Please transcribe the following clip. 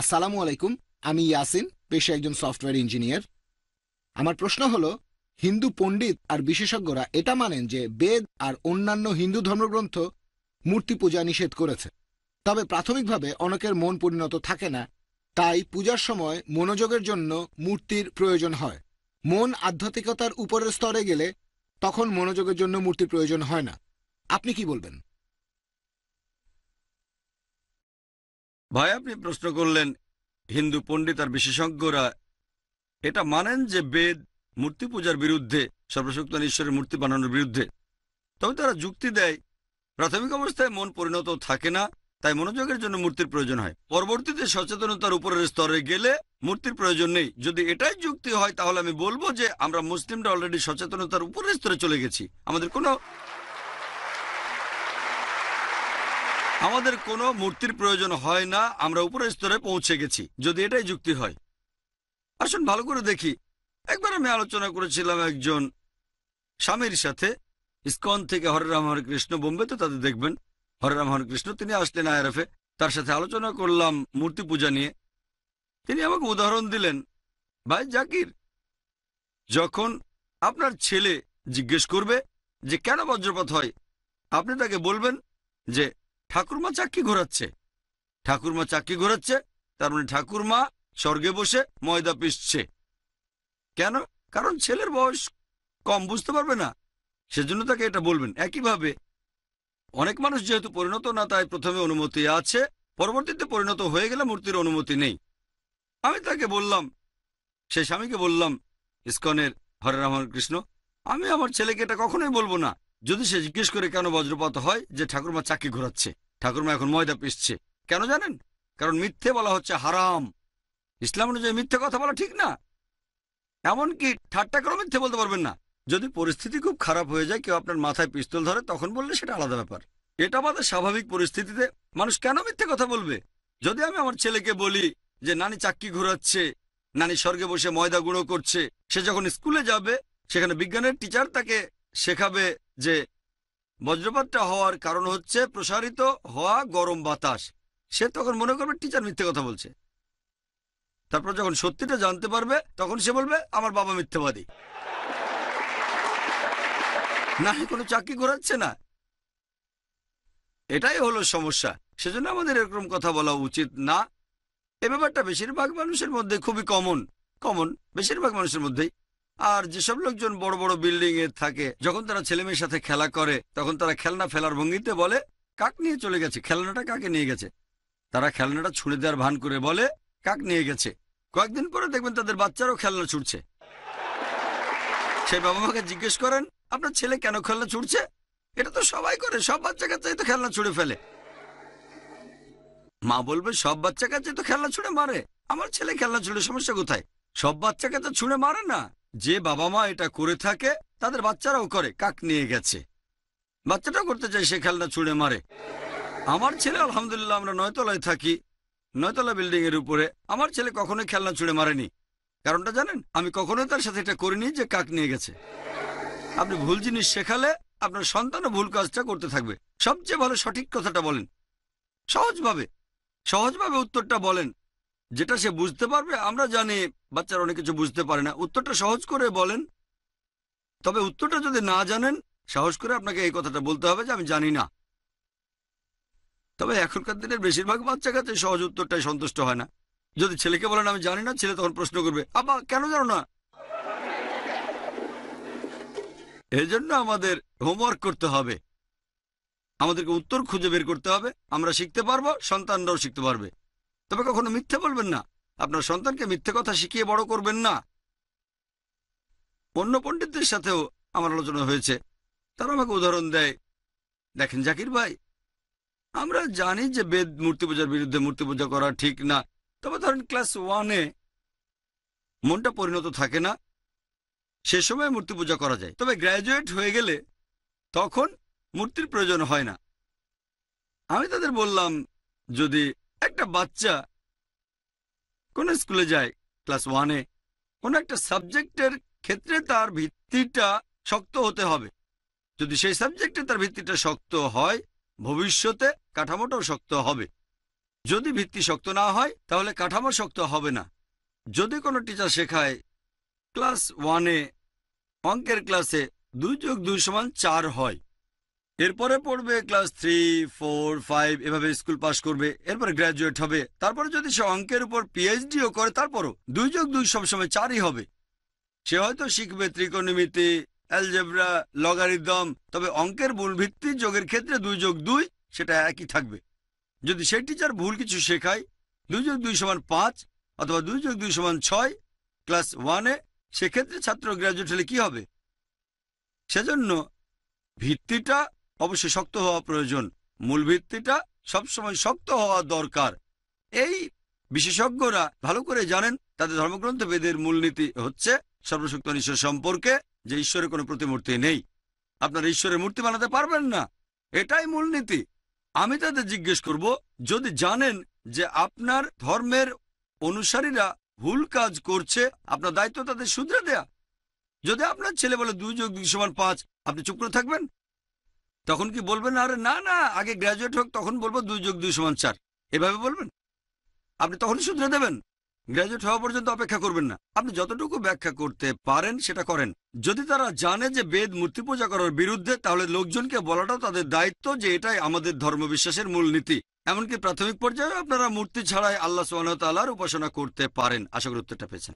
আসসালামু আলাইকুম আমি ইয়াসিন পেশা একজন সফটওয়্যার ইঞ্জিনিয়ার আমার প্রশ্ন হল হিন্দু পণ্ডিত আর বিশেষজ্ঞরা এটা মানেন যে বেদ আর অন্যান্য হিন্দু ধর্মগ্রন্থ মূর্তি পূজা নিষেধ করেছে তবে প্রাথমিকভাবে অনেকের মন পরিণত থাকে না তাই পূজার সময় মনোযোগের জন্য মূর্তির প্রয়োজন হয় মন আধ্যাত্মিকতার উপরের স্তরে গেলে তখন মনোযোগের জন্য মূর্তির প্রয়োজন হয় না আপনি কি বলবেন ভাই আপনি প্রশ্ন করলেন হিন্দু পণ্ডিত আর বিশেষজ্ঞরা এটা মানেন যে বেদ মূর্তি পূজার বিরুদ্ধে সর্বশক্ত ঈশ্বরের মূর্তি বানানোর বিরুদ্ধে তবে তারা যুক্তি দেয় প্রাথমিক অবস্থায় মন পরিণত থাকে না তাই মনোযোগের জন্য মূর্তির প্রয়োজন হয় পরবর্তীতে সচেতনতার উপরের স্তরে গেলে মূর্তির প্রয়োজন নেই যদি এটাই যুক্তি হয় তাহলে আমি বলবো যে আমরা মুসলিমরা অলরেডি সচেতনতার উপরের স্তরে চলে গেছি আমাদের কোনো আমাদের কোনো মূর্তির প্রয়োজন হয় না আমরা উপরের স্তরে পৌঁছে গেছি যদি এটাই যুক্তি হয় আসুন ভালো করে দেখি একবার আমি আলোচনা করেছিলাম একজন স্বামীর সাথে ইস্কন থেকে হরেরাম হরে কৃষ্ণ বোম্বে তো তাদের দেখবেন হরেরাম হরে কৃষ্ণ তিনি আসলেন আয়ারফে তার সাথে আলোচনা করলাম মূর্তি পূজা নিয়ে তিনি আমাকে উদাহরণ দিলেন ভাই জাকির যখন আপনার ছেলে জিজ্ঞেস করবে যে কেন বজ্রপাত হয় আপনি তাকে বলবেন যে ঠাকুরমা চাকি ঘোরাচ্ছে ঠাকুরমা চাকি ঘোরাচ্ছে তার মানে ঠাকুরমা স্বর্গে বসে ময়দা পিসছে কেন কারণ ছেলের বয়স কম বুঝতে পারবে না সেজন্য তাকে এটা বলবেন একইভাবে অনেক মানুষ যেহেতু পরিণত না তাই প্রথমে অনুমতি আছে পরবর্তীতে পরিণত হয়ে গেলে মূর্তির অনুমতি নেই আমি তাকে বললাম সে স্বামীকে বললাম ইস্কনের হরে রামন কৃষ্ণ আমি আমার ছেলেকে এটা কখনোই বলবো না যদি সে জিজ্ঞেস করে কেন বজ্রপাত হয় যে ঠাকুরমা চাকি ঘোরাচ্ছে ঠাকুরমা এখন ময়দা পিসছে কেন জানেন কারণ মিথ্যে বলা হচ্ছে হারাম ইসলাম অনুযায়ী মিথ্যে কথা বলা ঠিক না এমনকি ঠাট্টা করে মিথ্যে বলতে পারবেন না যদি পরিস্থিতি খুব খারাপ হয়ে যায় কেউ আপনার মাথায় পিস্তল ধরে তখন বললে সেটা আলাদা ব্যাপার এটা আমাদের স্বাভাবিক পরিস্থিতিতে মানুষ কেন মিথ্যে কথা বলবে যদি আমি আমার ছেলেকে বলি যে নানি চাক্কি ঘোরাচ্ছে নানি স্বর্গে বসে ময়দা গুঁড়ো করছে সে যখন স্কুলে যাবে সেখানে বিজ্ঞানের টিচার তাকে শেখাবে যে বজ্রপাতটা হওয়ার কারণ হচ্ছে প্রসারিত হওয়া গরম বাতাস সে তখন মনে করবে টিচার মিথ্যে কথা বলছে তারপর যখন সত্যিটা জানতে পারবে তখন সে বলবে আমার বাবা মিথ্যেবাদী না কোনো চাকরি ঘোরাচ্ছে না এটাই হলো সমস্যা সেজন্য আমাদের এরকম কথা বলা উচিত না এ ব্যাপারটা বেশিরভাগ মানুষের মধ্যে খুবই কমন কমন বেশিরভাগ মানুষের মধ্যেই আর যেসব লোকজন বড় বড় বিল্ডিং এ থাকে যখন তারা ছেলে মেয়ের সাথে খেলা করে তখন তারা খেলনা ফেলার ভঙ্গিতে বলে কাক নিয়ে চলে গেছে খেলনাটা কাকে নিয়ে গেছে তারা খেলনাটা ছুড়ে দেওয়ার ভান করে বলে কাক নিয়ে গেছে কয়েকদিন পরে দেখবেন তাদের বাচ্চারও খেলনা ছুটছে সেই বাবা মাকে জিজ্ঞেস করেন আপনার ছেলে কেন খেলনা ছুটছে এটা তো সবাই করে সব বাচ্চা কাচ্চাই তো খেলনা ছুড়ে ফেলে মা বলবে সব বাচ্চা কাছে তো খেলনা ছুড়ে মারে আমার ছেলে খেলনা ছুড়ে সমস্যা কোথায় সব বাচ্চাকে তো ছুঁড়ে মারে না যে বাবা মা এটা করে থাকে তাদের বাচ্চারাও করে কাক নিয়ে গেছে বাচ্চাটাও করতে চায় সে খেলনা ছুঁড়ে মারে আমার ছেলে আলহামদুলিল্লাহ আমরা নয়তলায় থাকি নয়তলা বিল্ডিং এর উপরে আমার ছেলে কখনোই খেলনা ছুঁড়ে মারেনি কারণটা জানেন আমি কখনোই তার সাথে এটা করিনি যে কাক নিয়ে গেছে আপনি ভুল জিনিস শেখালে আপনার সন্তানও ভুল কাজটা করতে থাকবে সবচেয়ে ভালো সঠিক কথাটা বলেন সহজভাবে সহজভাবে উত্তরটা বলেন যেটা সে বুঝতে পারবে আমরা জানি বাচ্চারা অনেক কিছু বুঝতে পারে না উত্তরটা সহজ করে বলেন তবে উত্তরটা যদি না জানেন সাহস করে আপনাকে এই কথাটা বলতে হবে যে আমি জানি না তবে এখনকার দিনের বেশিরভাগ বাচ্চা কাছে সহজ উত্তরটাই সন্তুষ্ট হয় না যদি ছেলেকে বলেন আমি জানি না ছেলে তখন প্রশ্ন করবে আবার কেন জানো না এই জন্য আমাদের হোমওয়ার্ক করতে হবে আমাদেরকে উত্তর খুঁজে বের করতে হবে আমরা শিখতে পারবো সন্তানরাও শিখতে পারবে তবে কখনো মিথ্যে বলবেন না আপনার সন্তানকে মিথ্যে কথা শিখিয়ে বড় করবেন না অন্য পণ্ডিতদের সাথেও আমার আলোচনা হয়েছে তারা আমাকে উদাহরণ দেয় দেখেন জাকির ভাই আমরা জানি যে বেদ মূর্তি পূজার বিরুদ্ধে মূর্তি পূজা করা ঠিক না তবে ধরেন ক্লাস ওয়ানে মনটা পরিণত থাকে না সে সময় মূর্তি পূজা করা যায় তবে গ্র্যাজুয়েট হয়ে গেলে তখন মূর্তির প্রয়োজন হয় না আমি তাদের বললাম যদি একটা বাচ্চা কোন স্কুলে যায় ক্লাস ওয়ানে কোন একটা সাবজেক্টের ক্ষেত্রে তার ভিত্তিটা শক্ত হতে হবে যদি সেই সাবজেক্টে তার ভিত্তিটা শক্ত হয় ভবিষ্যতে কাঠামোটাও শক্ত হবে যদি ভিত্তি শক্ত না হয় তাহলে কাঠামো শক্ত হবে না যদি কোনো টিচার শেখায় ক্লাস ওয়ানে অঙ্কের ক্লাসে দুই যোগ দুই সমান চার হয় এরপরে পড়বে ক্লাস থ্রি ফোর ফাইভ এভাবে স্কুল পাশ করবে এরপরে গ্র্যাজুয়েট হবে তারপরে যদি সে অঙ্কের উপর পিএইচডিও করে তারপরও দুই যোগ দুই সবসময় চারই হবে সে হয়তো শিখবে ত্রিকোণমিতি অ্যালজেব্রা লগারিদম তবে অঙ্কের মূল ভিত্তি যোগের ক্ষেত্রে দুই যোগ দুই সেটা একই থাকবে যদি সেই টিচার ভুল কিছু শেখায় দুই যোগ দুই সমান পাঁচ অথবা দুই যোগ দুই সমান ছয় ক্লাস ওয়ানে সেক্ষেত্রে ছাত্র গ্র্যাজুয়েট হলে কি হবে সেজন্য ভিত্তিটা অবশ্যই শক্ত হওয়া প্রয়োজন মূল ভিত্তিটা সবসময় শক্ত হওয়া দরকার এই বিশেষজ্ঞরা ভালো করে জানেন তাদের ধর্মগ্রন্থ বেদের মূলনীতি হচ্ছে সর্বশক্ত ঈশ্বর সম্পর্কে যে ঈশ্বরের কোনো প্রতিমূর্তি নেই আপনারা ঈশ্বরের মূর্তি বানাতে পারবেন না এটাই মূলনীতি আমি তাদের জিজ্ঞেস করব যদি জানেন যে আপনার ধর্মের অনুসারীরা ভুল কাজ করছে আপনার দায়িত্ব তাদের শুধরে দেয়া যদি আপনার ছেলে বলে দুই যোগ দুই সমান পাঁচ আপনি চুপ করে থাকবেন তখন কি বলবেন আরে না না আগে গ্রাজুয়েট হোক তখন বলবো দুই যোগ দুই সমান চার এভাবে বলবেন আপনি তখন শুধরে দেবেন গ্রাজুয়েট হওয়া পর্যন্ত অপেক্ষা করবেন না আপনি যতটুকু ব্যাখ্যা করতে পারেন সেটা করেন যদি তারা জানে যে বেদ মূর্তি পূজা করার বিরুদ্ধে তাহলে লোকজনকে বলাটা তাদের দায়িত্ব যে এটাই আমাদের ধর্মবিশ্বাসের নীতি এমনকি প্রাথমিক পর্যায়ে আপনারা মূর্তি ছাড়াই আল্লাহ সোহান তাল্লাহার উপাসনা করতে পারেন আশা করি উত্তরটা পেয়েছেন